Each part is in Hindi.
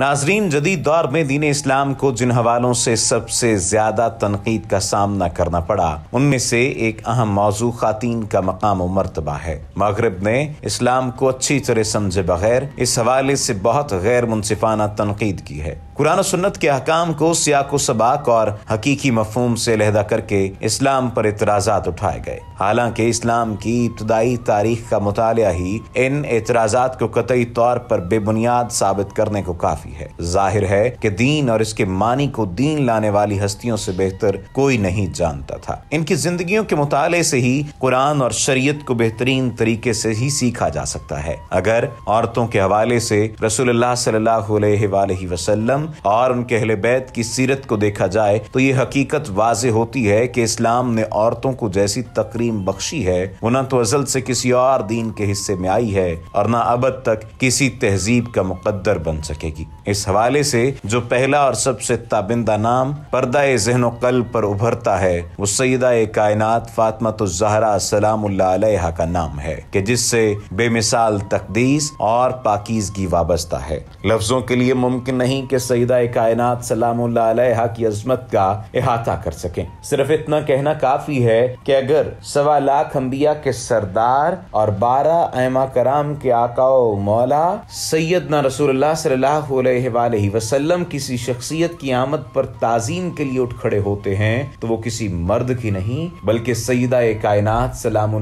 नाजरीन जदीद दौर में दीन इस्लाम को जिन हवालों से सबसे ज्यादा तनकीद का सामना करना पड़ा उनमें से एक अहम मौजू खातीन का मकाम मरतबा है मगरब ने इस्लाम को अच्छी तरह समझे बगैर इस हवाले से बहुत गैर मुनसिफाना तनकीद की है कुरान सुन्नत के अहकाम को सियाको सबाक और हकीकी मफहम से लहदा करके इस्लाम पर एतराजात उठाए गए हालांकि इस्लाम की इब्तदाई तारीख का मुताल ही इन एतराजात को कतई तौर पर बेबुनियाद साबित करने को काफी है जाहिर है कि दीन और इसके मानी को दीन लाने वाली हस्तियों से बेहतर कोई नहीं जानता था इनकी जिंदगी के मुताले से ही कुरान और शरीयत को बेहतरीन तरीके से ही सीखा जा सकता है अगर औरतों के हवाले से रसूल सल्लल्लाहु और उनके अहले बैत की सीरत को देखा जाए तो ये हकीकत वाज होती है कि इस्लाम ने औरतों को जैसी तकरीम बख्शी है वो न तो अजल से किसी और दीन के हिस्से में आई है और न अब तक किसी तहजीब का मुकदर बन सकेगी इस हवाले से जो पहला और सबसे ताबिंदा नाम पर्दा जहनो कल पर उभरता है वो सैदा कायनात फातमा तो जहरा सलाम का नाम है कि जिससे बेमिसाल तकदीस और पाकिजगी वाबस्ता है लफ्जों के लिए मुमकिन नहीं कि सईदा कायनात सलाम की अजमत का अहाता कर सकें सिर्फ इतना कहना काफी है कि अगर सवा लाख अम्बिया के सरदार और बारह ऐमा कराम के आकाओ मौला सैयद सैदना रसूल वसलम किसी शख्सियत की आमद पर ताजीम के लिए उठ खड़े होते हैं तो वो किसी मर्द की नहीं बल्कि सईदा कायनात सलाम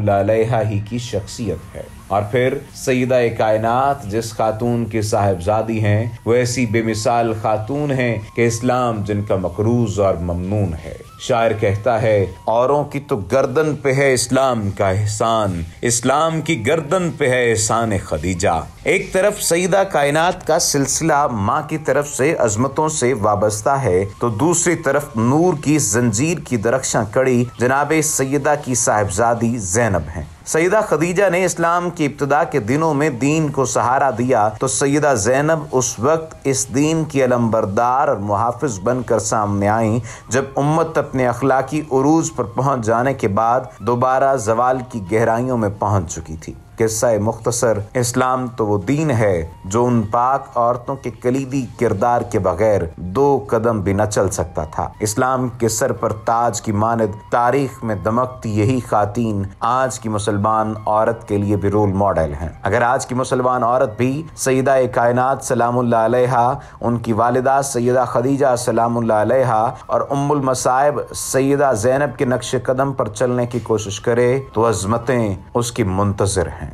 ही की शख्सियत है और फिर सईदा कायनात जिस खातून की साहेबजादी हैं वो ऐसी बेमिसाल खातून हैं कि इस्लाम जिनका मकरूज और ममनून है शायर कहता है औरों की तो गर्दन पे है इस्लाम का एहसान इस्लाम की गर्दन पे है एहसान खदीजा एक तरफ सईदा कायनात का सिलसिला माँ की तरफ से अजमतों से वाबस्ता है तो दूसरी तरफ नूर की जंजीर की दरक्षा कड़ी जनाब सैदा की साहेबजादी जैनब हैं सईदा खदीजा ने इस्लाम की इब्तदा के दिनों में दीन को सहारा दिया तो सईदा जैनब उस वक्त इस दीन की अलम्बरदार और मुहाफ़ बनकर सामने आईं जब उम्मत अपने अखलाकी अरूज पर पहुंच जाने के बाद दोबारा जवाल की गहराइयों में पहुंच चुकी थी किस्सा मुख्तसर इस्लाम तो वो दीन है जो उन पाक औरतों के कलीदी किरदार के बगैर दो कदम भी न चल सकता था इस्लाम के सर पर ताज की मानद तारीख में दमकती यही खातन आज की मुसलमान औरत के लिए भी रोल मॉडल है अगर आज की मुसलमान औरत भी सईदा कायनात सलाम उनकी वालदा सैदा खदीजा सलाम और उम्मुल मसाइब सैदा जैनब के नक्श कदम पर चलने की कोशिश करे तो अजमतें उसकी मुंतजर हैं